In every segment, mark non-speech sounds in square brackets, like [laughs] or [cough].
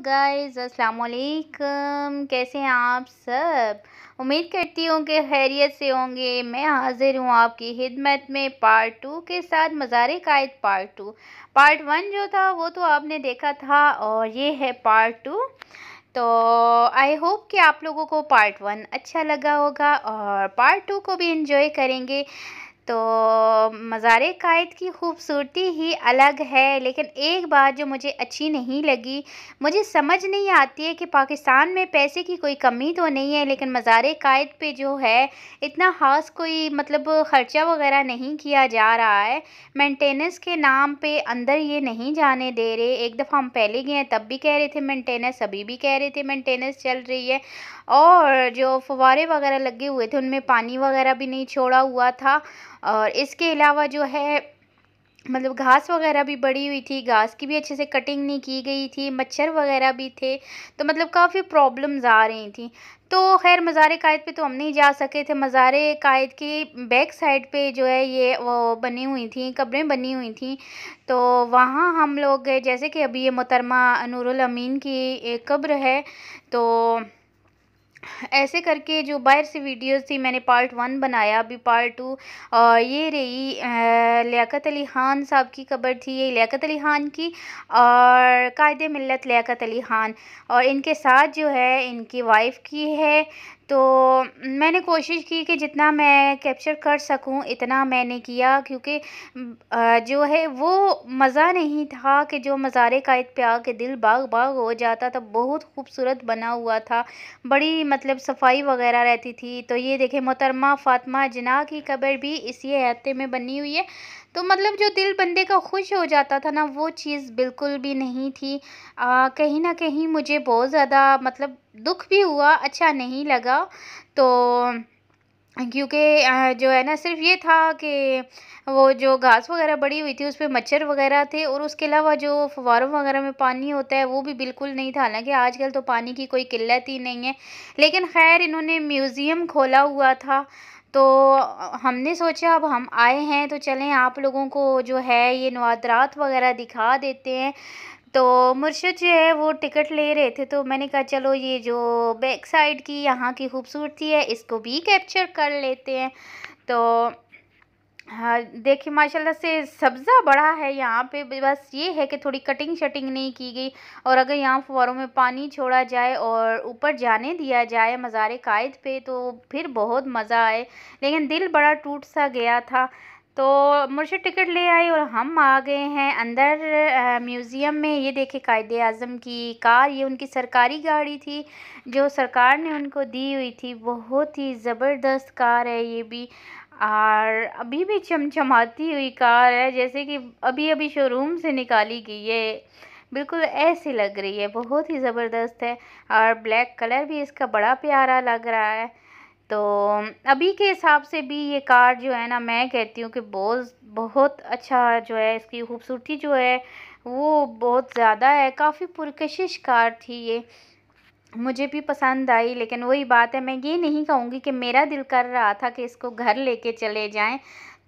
guys guys अस्सलाम वालेकुम कैसे हैं आप सब उम्मीद करती हूँ कि खैरियत से होंगे मैं हाजिर हूँ आपकी खिदमत में पार्ट टू के साथ Mazar Quaid part two part one जो था वो तो आपने देखा था और ये है पार्ट टू तो आई होप कि आप लोगों को पार्ट वन अच्छा लगा होगा और पार्ट टू को भी इन्जॉय करेंगे तो मज़ार कायद की खूबसूरती ही अलग है लेकिन एक बात जो मुझे अच्छी नहीं लगी मुझे समझ नहीं आती है कि पाकिस्तान में पैसे की कोई कमी तो नहीं है लेकिन मज़ार कायद पे जो है इतना ख़ास कोई मतलब ख़र्चा वगैरह नहीं किया जा रहा है मेंटेनेंस के नाम पे अंदर ये नहीं जाने दे रहे एक दफ़ा हम पहले गए हैं तब भी कह रहे थे मैंटेनेंस अभी भी कह रहे थे मैंटेनेंस चल रही है और जो फवारे वगैरह लगे हुए थे उनमें पानी वगैरह भी नहीं छोड़ा हुआ था और इसके अलावा जो है मतलब घास वगैरह भी बड़ी हुई थी घास की भी अच्छे से कटिंग नहीं की गई थी मच्छर वगैरह भी थे तो मतलब काफ़ी प्रॉब्लम्स आ रही थी तो खैर मज़ार कायद पे तो हम नहीं जा सके थे मज़ार कायद की बैक साइड पे जो है ये वो बनी हुई थी कब्रें बनी हुई थी तो वहाँ हम लोग गए जैसे कि अभी ये मोहतरमा नूरुल अमीन की कब्र है तो ऐसे करके जो बाहर से वीडियोस थी मैंने पार्ट वन बनाया अभी पार्ट टू और ये रही लियाकत अली ख़ान साहब की खबर थी ये लियाकत अली ख़ान की और कायद मिलत लियाकत अली ख़ान और इनके साथ जो है इनकी वाइफ की है तो मैंने कोशिश की कि जितना मैं कैप्चर कर सकूं इतना मैंने किया क्योंकि जो है वो मज़ा नहीं था कि जो मज़ारे कायद पे आके दिल बाग बाग हो जाता था बहुत खूबसूरत बना हुआ था बड़ी मतलब सफाई वगैरह रहती थी तो ये देखें मोहतरमा फ़ातमा जना की कबर भी इसी अहाते में बनी हुई है तो मतलब जो दिल बंदे का खुश हो जाता था ना वो चीज़ बिल्कुल भी नहीं थी आ, कहीं ना कहीं मुझे बहुत ज़्यादा मतलब दुख भी हुआ अच्छा नहीं लगा तो क्योंकि जो है ना सिर्फ ये था कि वो जो घास वगैरह बड़ी हुई थी उस पर मच्छर वगैरह थे और उसके अलावा जो फवारों वगैरह में पानी होता है वो भी बिल्कुल नहीं था हालांकि आजकल तो पानी की कोई किल्लत ही नहीं है लेकिन खैर इन्होंने म्यूज़ियम खोला हुआ था तो हमने सोचा अब हम आए हैं तो चलें आप लोगों को जो है ये नवादरात वगैरह दिखा देते हैं तो मुर्शद जो है वो टिकट ले रहे थे तो मैंने कहा चलो ये जो बैक साइड की यहाँ की खूबसूरती है इसको भी कैप्चर कर लेते हैं तो हाँ देखिए माशाल्लाह से सब्ज़ा बड़ा है यहाँ पे बस ये है कि थोड़ी कटिंग शटिंग नहीं की गई और अगर यहाँ फुवारों में पानी छोड़ा जाए और ऊपर जाने दिया जाए मज़ार कायद पे तो फिर बहुत मज़ा आए लेकिन दिल बड़ा टूट सा गया था तो मुर्शद टिकट ले आई और हम आ गए हैं अंदर म्यूज़ियम में ये देखे कायद अज़म की कार ये उनकी सरकारी गाड़ी थी जो सरकार ने उनको दी हुई थी बहुत ही ज़बरदस्त कार है ये भी और अभी भी चमचमाती हुई कार है जैसे कि अभी अभी शोरूम से निकाली गई है बिल्कुल ऐसी लग रही है बहुत ही ज़बरदस्त है और ब्लैक कलर भी इसका बड़ा प्यारा लग रहा है तो अभी के हिसाब से भी ये कार जो है ना मैं कहती हूँ कि बहुत बहुत अच्छा जो है इसकी खूबसूरती जो है वो बहुत ज़्यादा है काफ़ी पुरकशिश कार थी ये मुझे भी पसंद आई लेकिन वही बात है मैं ये नहीं कहूँगी कि मेरा दिल कर रहा था कि इसको घर लेके चले जाएं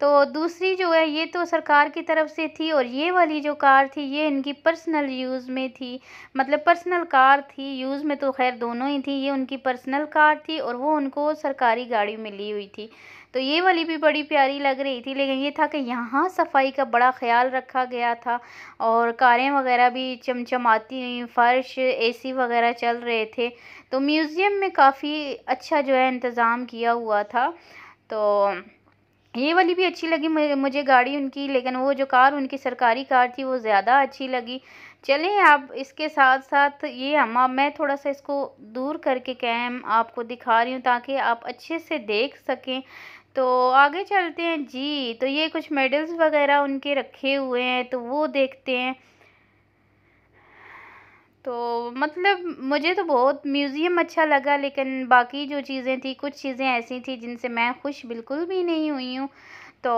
तो दूसरी जो है ये तो सरकार की तरफ से थी और ये वाली जो कार थी ये इनकी पर्सनल यूज़ में थी मतलब पर्सनल कार थी यूज़ में तो खैर दोनों ही थी ये उनकी पर्सनल कार थी और वो उनको सरकारी गाड़ी मिली हुई थी तो ये वाली भी बड़ी प्यारी लग रही थी लेकिन ये था कि यहाँ सफाई का बड़ा ख्याल रखा गया था और कारें वगैरह भी चमचमाती हुई फर्श एसी वगैरह चल रहे थे तो म्यूज़ियम में काफ़ी अच्छा जो है इंतज़ाम किया हुआ था तो ये वाली भी अच्छी लगी मुझे गाड़ी उनकी लेकिन वो जो कार उनकी सरकारी कार थी वो ज़्यादा अच्छी लगी चलें आप इसके साथ साथ ये हम मैं थोड़ा सा इसको दूर करके कैम आपको दिखा रही हूँ ताकि आप अच्छे से देख सकें तो आगे चलते हैं जी तो ये कुछ मेडल्स वगैरह उनके रखे हुए हैं तो वो देखते हैं तो मतलब मुझे तो बहुत म्यूज़ियम अच्छा लगा लेकिन बाकी जो चीज़ें थी कुछ चीज़ें ऐसी थी जिनसे मैं खुश बिल्कुल भी नहीं हुई हूँ तो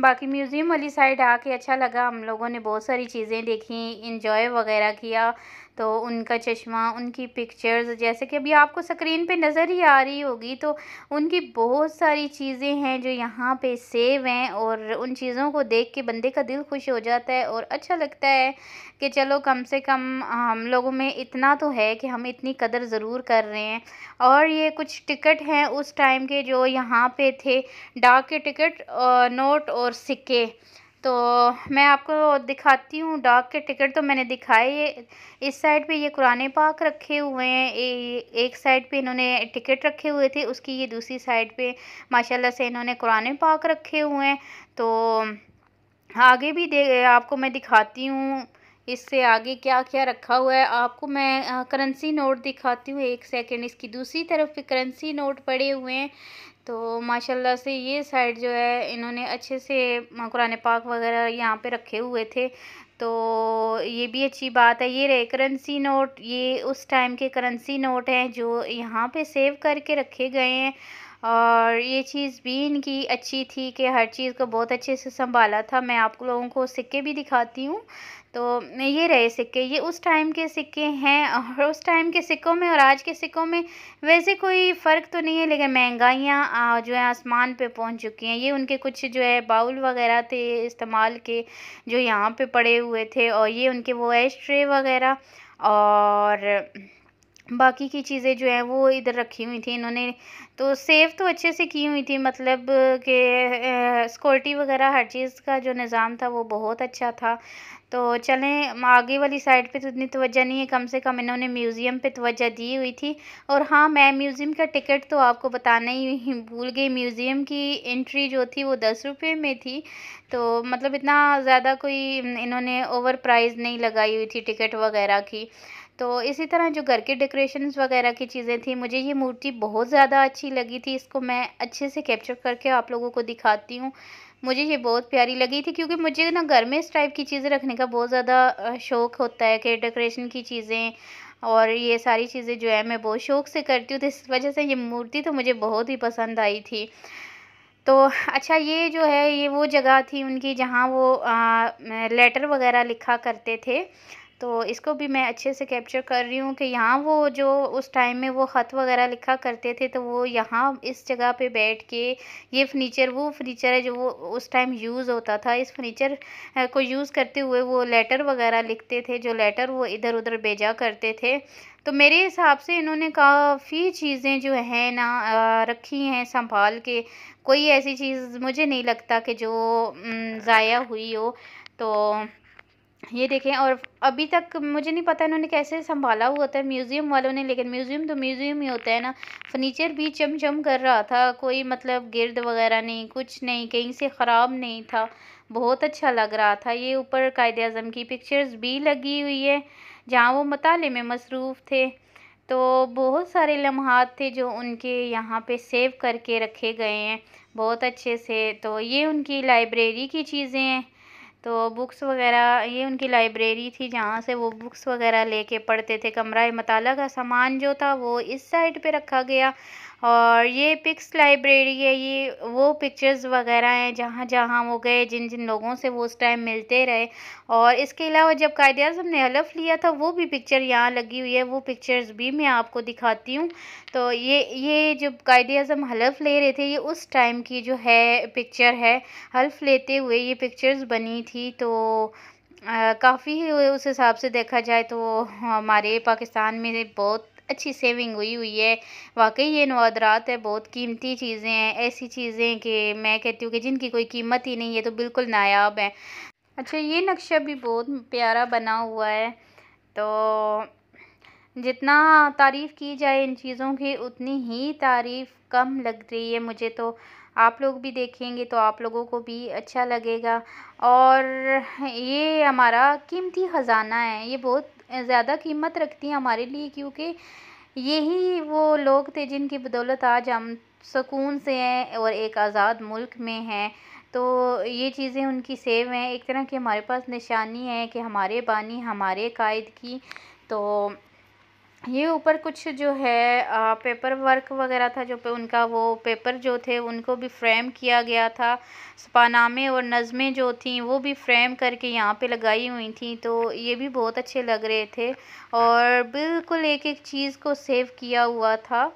बाकी म्यूज़ियम वाली साइड आके अच्छा लगा हम लोगों ने बहुत सारी चीज़ें देखी इंजॉय वगैरह किया तो उनका चश्मा उनकी पिक्चर्स जैसे कि अभी आपको स्क्रीन पे नज़र ही आ रही होगी तो उनकी बहुत सारी चीज़ें हैं जो यहाँ पे सेव हैं और उन चीज़ों को देख के बंदे का दिल खुश हो जाता है और अच्छा लगता है कि चलो कम से कम हम लोगों में इतना तो है कि हम इतनी कदर ज़रूर कर रहे हैं और ये कुछ टिकट हैं उस टाइम के जो यहाँ पे थे डाक के टिकट नोट और सिक्के तो मैं आपको दिखाती हूँ डाक के टिकट तो मैंने दिखाए इस साइड पे ये कुरान पाक रखे हुए हैं एक साइड पे इन्होंने टिकट रखे हुए थे उसकी ये दूसरी साइड पे माशाल्लाह से इन्होंने कुरान पाक रखे हुए हैं तो आगे भी दे आपको मैं दिखाती हूँ इससे आगे क्या क्या रखा हुआ है आपको मैं करेंसी नोट दिखाती हूँ एक सेकंड इसकी दूसरी तरफ पे करेंसी नोट पड़े हुए हैं तो माशाल्लाह से ये साइड जो है इन्होंने अच्छे से कुरान पाक वगैरह यहाँ पे रखे हुए थे तो ये भी अच्छी बात है ये रहे करेंसी नोट ये उस टाइम के करेंसी नोट हैं जो यहाँ पे सेव करके रखे गए हैं और ये चीज़ भी इनकी अच्छी थी कि हर चीज़ को बहुत अच्छे से संभाला था मैं आप लोगों को सिक्के भी दिखाती हूँ तो ये रहे सिक्के ये उस टाइम के सिक्के हैं और उस टाइम के सिक्कों में और आज के सिक्कों में वैसे कोई फ़र्क तो नहीं है लेकिन महंगाइयाँ जो है आसमान पे पहुंच चुकी हैं ये उनके कुछ जो है बाउल वगैरह थे इस्तेमाल के जो यहाँ पे पड़े हुए थे और ये उनके वो एश ट्रे वगैरह और बाकी की चीज़ें जो हैं वो इधर रखी हुई थी इन्होंने तो सेव तो अच्छे से की हुई थी मतलब कि सिक्योरिटी वगैरह हर चीज़ का जो निज़ाम था वो बहुत अच्छा था तो चलें आगे वाली साइड पे तो इतनी तवज्जो नहीं है कम से कम इन्होंने म्यूज़ियम पे तवज्जो दी हुई थी और हाँ मैं म्यूज़ियम का टिकट तो आपको बताना ही [laughs] भूल गई म्यूज़ियम की एंट्री जो थी वो दस रुपये में थी तो मतलब इतना ज़्यादा कोई इन्होंने ओवर प्राइस नहीं लगाई हुई थी टिकट वगैरह की तो इसी तरह जो घर के डेकोरेशन वगैरह की चीज़ें थी मुझे ये मूर्ति बहुत ज़्यादा अच्छी लगी थी इसको मैं अच्छे से कैप्चर करके आप लोगों को दिखाती हूँ मुझे ये बहुत प्यारी लगी थी क्योंकि मुझे ना घर में इस टाइप की चीज़ें रखने का बहुत ज़्यादा शौक़ होता है कि डेकोरेशन की चीज़ें और ये सारी चीज़ें जो है मैं बहुत शौक़ से करती हूँ तो इस वजह से ये मूर्ति तो मुझे बहुत ही पसंद आई थी तो अच्छा ये जो है ये वो जगह थी उनकी जहाँ वो आ, लेटर वगैरह लिखा करते थे तो इसको भी मैं अच्छे से कैप्चर कर रही हूँ कि यहाँ वो जो उस टाइम में वो ख़त वगैरह लिखा करते थे तो वो यहाँ इस जगह पे बैठ के ये फर्नीचर वो फर्नीचर है जो वो उस टाइम यूज़ होता था इस फर्नीचर को यूज़ करते हुए वो लेटर वगैरह लिखते थे जो लेटर वो इधर उधर भेजा करते थे तो मेरे हिसाब से इन्होंने काफ़ी चीज़ें जो हैं ना रखी हैं संभाल के कोई ऐसी चीज़ मुझे नहीं लगता कि जो ज़ाया हुई हो तो ये देखें और अभी तक मुझे नहीं पता इन्होंने कैसे संभाला हुआ था म्यूज़ियम वालों ने लेकिन म्यूज़ियम तो म्यूज़ियम ही होता है ना फर्नीचर भी चमचम कर रहा था कोई मतलब गिरद वगैरह नहीं कुछ नहीं कहीं से ख़राब नहीं था बहुत अच्छा लग रहा था ये ऊपर कायद अज़म की पिक्चर्स भी लगी हुई है जहाँ वो मताले में मसरूफ़ थे तो बहुत सारे लम्हात थे जो उनके यहाँ पर सेव करके रखे गए हैं बहुत अच्छे से तो ये उनकी लाइब्रेरी की चीज़ें हैं तो बुक्स वगैरह ये उनकी लाइब्रेरी थी जहाँ से वो बुक्स वगैरह लेके पढ़ते थे कमरा मताला का सामान जो था वो इस साइड पे रखा गया और ये पिक्स लाइब्रेरी है ये वो पिक्चर्स वगैरह हैं जहाँ जहाँ वो गए जिन जिन लोगों से वो उस टाइम मिलते रहे और इसके अलावा जब कायद अजम ने हलफ लिया था वो भी पिक्चर यहाँ लगी हुई है वो पिक्चर्स भी मैं आपको दिखाती हूँ तो ये ये जब कायद अजम हलफ ले रहे थे ये उस टाइम की जो है पिक्चर है हल्फ लेते हुए ये पिक्चर्स बनी थी थी तो काफ़ी उस हिसाब से देखा जाए तो हमारे पाकिस्तान में बहुत अच्छी सेविंग हुई हुई है वाकई ये नवादरात है बहुत कीमती चीज़ें हैं ऐसी चीज़ें कि मैं कहती हूँ कि जिनकी कोई कीमत ही नहीं है तो बिल्कुल नायाब है अच्छा ये नक्शा भी बहुत प्यारा बना हुआ है तो जितना तारीफ़ की जाए इन चीज़ों की उतनी ही तारीफ़ कम लग रही है मुझे तो आप लोग भी देखेंगे तो आप लोगों को भी अच्छा लगेगा और ये हमारा कीमती ख़ज़ाना है ये बहुत ज़्यादा कीमत रखती है हमारे लिए क्योंकि यही वो लोग थे जिनकी बदौलत आज हम सुकून से हैं और एक आज़ाद मुल्क में हैं तो ये चीज़ें उनकी सेव हैं एक तरह की हमारे पास निशानी है कि हमारे बानी हमारे कायद की तो ये ऊपर कुछ जो है आ, पेपर वर्क वगैरह था जो पे उनका वो पेपर जो थे उनको भी फ्रेम किया गया था पानामे और नज़में जो थी वो भी फ्रेम करके यहाँ पे लगाई हुई थी तो ये भी बहुत अच्छे लग रहे थे और बिल्कुल एक एक चीज़ को सेव किया हुआ था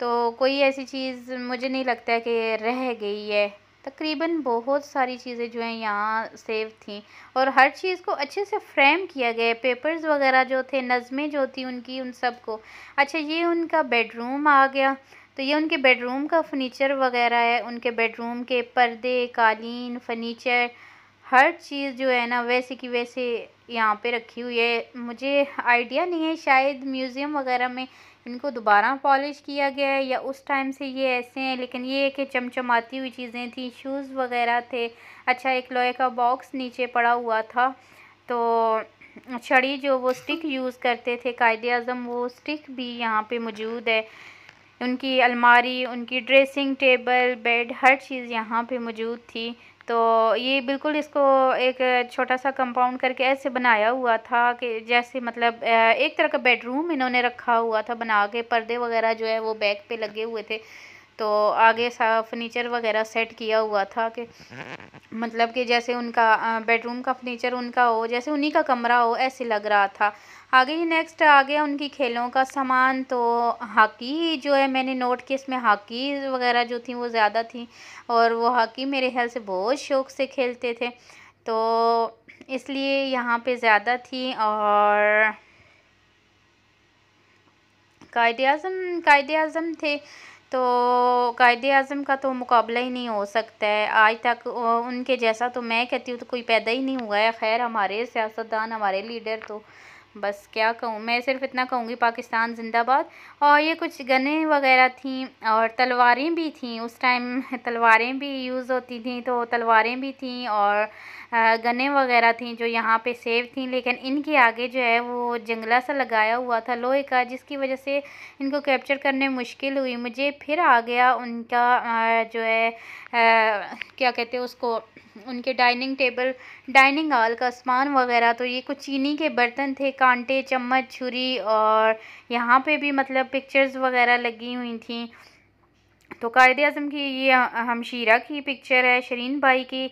तो कोई ऐसी चीज़ मुझे नहीं लगता कि रह गई है तकरीबन बहुत सारी चीज़ें जो हैं यहाँ सेव थी और हर चीज़ को अच्छे से फ्रेम किया गया पेपर्स वगैरह जो थे नज़में जो थी उनकी उन सब को अच्छा ये उनका बेडरूम आ गया तो ये उनके बेडरूम का फर्नीचर वगैरह है उनके बेडरूम के पर्दे कालीन फर्नीचर हर चीज़ जो है ना वैसे की वैसे यहाँ पे रखी हुई है मुझे आइडिया नहीं है शायद म्यूज़ियम वगैरह में इनको दोबारा पॉलिश किया गया है या उस टाइम से ये ऐसे हैं लेकिन ये है कि चमचमाती हुई चीज़ें थी शूज़ वगैरह थे अच्छा एक लोहे का बॉक्स नीचे पड़ा हुआ था तो छड़ी जो वो स्टिक यूज़ करते थे कायद अज़म वो स्टिक भी यहाँ पे मौजूद है उनकी अलमारी उनकी ड्रेसिंग टेबल बेड हर चीज़ यहाँ पे मौजूद थी तो ये बिल्कुल इसको एक छोटा सा कंपाउंड करके ऐसे बनाया हुआ था कि जैसे मतलब एक तरह का बेडरूम इन्होंने रखा हुआ था बना के पर्दे वगैरह जो है वो बैक पे लगे हुए थे तो आगे सा फर्नीचर वगैरह सेट किया हुआ था कि मतलब कि जैसे उनका बेडरूम का फर्नीचर उनका हो जैसे उन्हीं का कमरा हो ऐसे लग रहा था आगे ही नेक्स्ट आ गया उनकी खेलों का सामान तो हॉकी जो है मैंने नोट किया इसमें हॉकी वगैरह जो थी वो ज़्यादा थी और वो हॉकी मेरे ख्याल से बहुत शौक़ से खेलते थे तो इसलिए यहाँ पे ज़्यादा थी और कायद अजम कायद अजम थे तो कायद अजम का तो मुकाबला ही नहीं हो सकता है आज तक उनके जैसा तो मैं कहती हूँ तो कोई पैदा ही नहीं हुआ है खैर हमारे सियासतदान हमारे लीडर तो बस क्या कहूँ मैं सिर्फ इतना कहूँगी पाकिस्तान ज़िंदाबाद और ये कुछ गने वगैरह थी और तलवारें भी थी उस टाइम तलवारें भी यूज़ होती थी तो तलवारें भी थीं और गने वगैरह थी जो यहाँ पे सेव थी लेकिन इनके आगे जो है वो जंगला सा लगाया हुआ था लोहे का जिसकी वजह से इनको कैप्चर करने मुश्किल हुई मुझे फिर आ गया उनका जो है क्या कहते हैं उसको उनके डाइनिंग टेबल डाइनिंग हॉल का सामान वगैरह तो ये कुछ चीनी के बर्तन थे कांटे चम्मच छुरी और यहाँ पे भी मतलब पिक्चर्स वगैरह लगी हुई थी तो कायद अजम की ये हमशीरा की पिक्चर है शरीन भाई की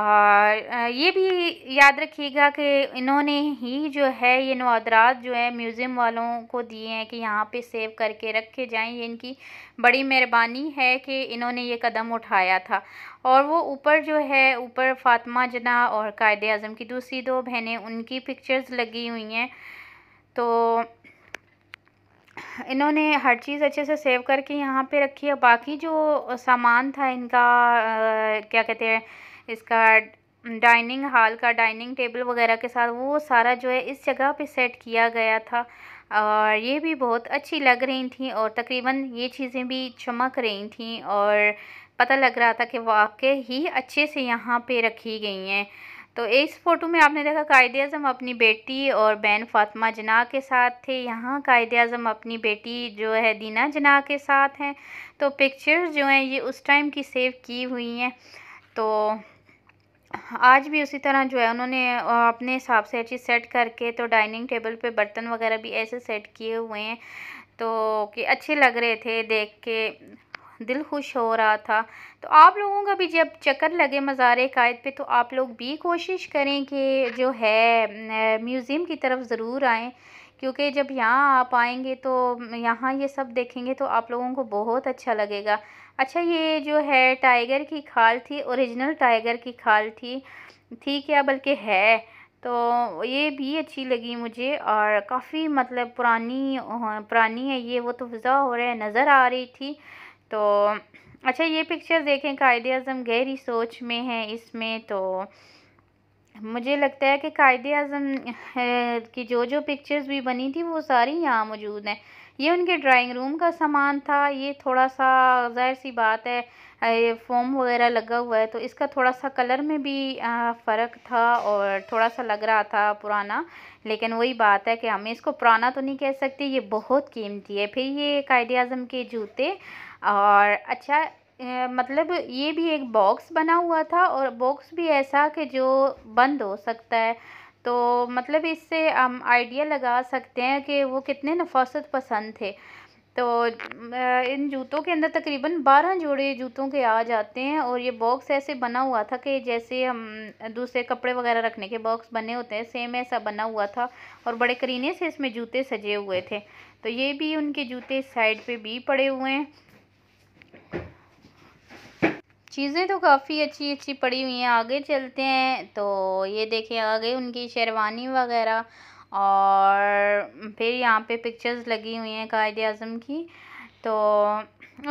और ये भी याद रखिएगा कि इन्होंने ही जो है ये नवादरात जो है म्यूज़ियम वालों को दिए हैं कि यहाँ पे सेव करके रखे जाएं ये इनकी बड़ी मेहरबानी है कि इन्होंने ये कदम उठाया था और वो ऊपर जो है ऊपर फातमा जना और कायद अज़म की दूसरी दो बहनें उनकी पिक्चर्स लगी हुई हैं तो इन्होंने हर चीज़ अच्छे से सेव करके यहाँ पे रखी है बाकी जो सामान था इनका आ, क्या कहते हैं इसका डाइनिंग हॉल का डाइनिंग टेबल वगैरह के साथ वो सारा जो है इस जगह पे सेट किया गया था और ये भी बहुत अच्छी लग रही थी और तकरीबन ये चीज़ें भी चमक रही थी और पता लग रहा था कि वाकई ही अच्छे से यहाँ पर रखी गई हैं तो इस फ़ोटो में आपने देखा कायद अज़म अपनी बेटी और बहन फातिमा जना के साथ थे यहाँ कायद अज़म अपनी बेटी जो है दीना जना के साथ हैं तो पिक्चर्स जो हैं ये उस टाइम की सेव की हुई हैं तो आज भी उसी तरह जो है उन्होंने अपने हिसाब से अच्छी सेट करके तो डाइनिंग टेबल पे बर्तन वगैरह भी ऐसे सेट किए हुए हैं तो कि अच्छे लग रहे थे देख के दिल खुश हो रहा था तो आप लोगों का भी जब चक्कर लगे मज़ार कायद पे तो आप लोग भी कोशिश करें कि जो है म्यूज़ियम की तरफ ज़रूर आएँ क्योंकि जब यहाँ आप आएंगे तो यहाँ ये सब देखेंगे तो आप लोगों को बहुत अच्छा लगेगा अच्छा ये जो है टाइगर की खाल थी ओरिजिनल टाइगर की खाल थी थी क्या बल्कि है तो ये भी अच्छी लगी मुझे और काफ़ी मतलब पुरानी पुरानी है ये वो तो वज़ा हो रहा है नज़र आ रही थी तो अच्छा ये पिक्चर देखें कायद अज़म गहरी सोच में है इसमें तो मुझे लगता है कि कायद अज़म की जो जो पिक्चर्स भी बनी थी वो सारी यहाँ मौजूद हैं ये उनके ड्राइंग रूम का सामान था ये थोड़ा सा ज़ाहिर सी बात है फोम वगैरह लगा हुआ है तो इसका थोड़ा सा कलर में भी फ़र्क था और थोड़ा सा लग रहा था पुराना लेकिन वही बात है कि हमें इसको पुराना तो नहीं कह सकते ये बहुत कीमती है फिर ये कायद अज़म के जूते और अच्छा मतलब ये भी एक बॉक्स बना हुआ था और बॉक्स भी ऐसा कि जो बंद हो सकता है तो मतलब इससे हम आइडिया लगा सकते हैं कि वो कितने नफासत पसंद थे तो इन जूतों के अंदर तकरीबन बारह जोड़े जूतों के आ जाते हैं और ये बॉक्स ऐसे बना हुआ था कि जैसे हम दूसरे कपड़े वगैरह रखने के बॉक्स बने होते हैं सेम ऐसा बना हुआ था और बड़े करीने से इसमें जूते सजे हुए थे तो ये भी उनके जूते साइड पे भी पड़े हुए हैं चीज़ें तो काफ़ी अच्छी अच्छी पड़ी हुई हैं आगे चलते हैं तो ये देखिए आगे उनकी शेरवानी वगैरह और फिर यहाँ पे पिक्चर्स लगी हुई हैं कायद अज़म की तो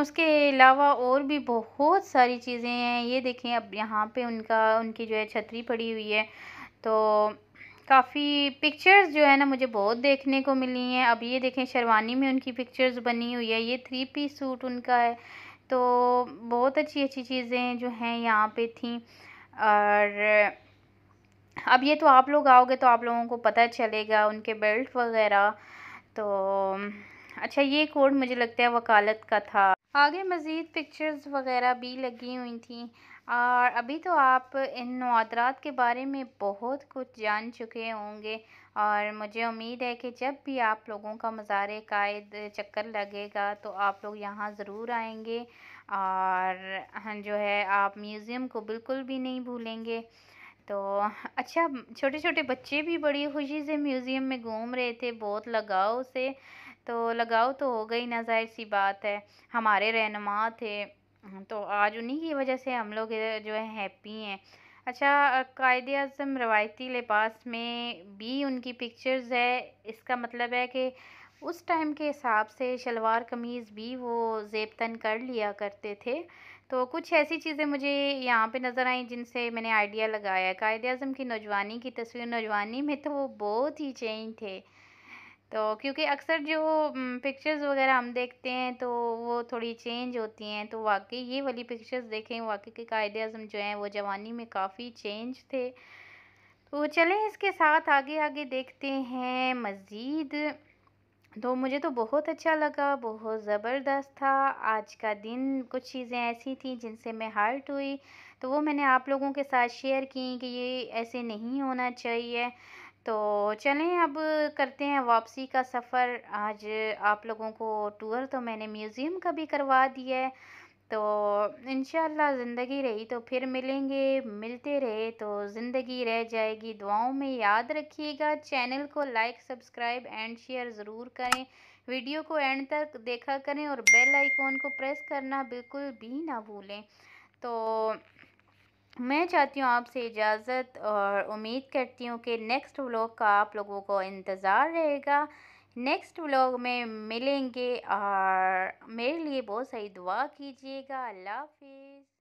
उसके अलावा और भी बहुत सारी चीज़ें हैं ये देखें अब यहाँ पे उनका उनकी जो है छतरी पड़ी हुई है तो काफ़ी पिक्चर्स जो है ना मुझे बहुत देखने को मिली हैं अब ये देखें शेरवानी में उनकी पिक्चर्स बनी हुई है ये थ्री पीस सूट उनका है तो बहुत अच्छी अच्छी चीज़ें जो हैं यहाँ पे थी और अब ये तो आप लोग आओगे तो आप लोगों को पता चलेगा उनके बेल्ट वग़ैरह तो अच्छा ये कोड मुझे लगता है वकालत का था आगे मज़ीद पिक्चर्स वग़ैरह भी लगी हुई थी और अभी तो आप इन नवादरात के बारे में बहुत कुछ जान चुके होंगे और मुझे उम्मीद है कि जब भी आप लोगों का मज़ार कायद चक्कर लगेगा तो आप लोग यहाँ ज़रूर आएंगे और हाँ, जो है आप म्यूज़ियम को बिल्कुल भी नहीं भूलेंगे तो अच्छा छोटे छोटे बच्चे भी बड़ी खुशी से म्यूज़ियम में घूम रहे थे बहुत लगाव से तो लगाव तो हो गई ना जाहिर सी बात है हमारे रहनुमा थे तो आज उन्हीं की वजह से हम लोग जो है हैप्पी हैं अच्छा कायद अज़म रवायती लिबास में भी उनकी पिक्चर्स है इसका मतलब है कि उस टाइम के हिसाब से शलवार कमीज़ भी वो जेब तन कर लिया करते थे तो कुछ ऐसी चीज़ें मुझे यहाँ पे नज़र आई जिनसे मैंने आइडिया लगाया कायद अज़म की नौजवानी की तस्वीर नौजवानी में तो वो बहुत ही चेंज थे तो क्योंकि अक्सर जो पिक्चर्स वगैरह हम देखते हैं तो वो थोड़ी चेंज होती हैं तो वाकई ये वाली पिक्चर्स देखें वाकई के कायदे अजम जो हैं वो जवानी में काफ़ी चेंज थे तो चलें इसके साथ आगे आगे देखते हैं मज़ीद तो मुझे तो बहुत अच्छा लगा बहुत ज़बरदस्त था आज का दिन कुछ चीज़ें ऐसी थी जिनसे मैं हार्ट हुई तो वो मैंने आप लोगों के साथ शेयर की कि ये ऐसे नहीं होना चाहिए तो चलें अब करते हैं वापसी का सफ़र आज आप लोगों को टूर तो मैंने म्यूज़ियम का भी करवा दिया है तो इन ज़िंदगी रही तो फिर मिलेंगे मिलते रहे तो ज़िंदगी रह जाएगी दुआओं में याद रखिएगा चैनल को लाइक सब्सक्राइब एंड शेयर ज़रूर करें वीडियो को एंड तक देखा करें और बेल आइकॉन को प्रेस करना बिल्कुल भी ना भूलें तो मैं चाहती हूँ आपसे इजाज़त और उम्मीद करती हूँ कि नेक्स्ट व्लॉग का आप लोगों को इंतज़ार रहेगा नेक्स्ट व्लॉग में मिलेंगे और मेरे लिए बहुत सही दुआ कीजिएगा अल्लाह हाफिज़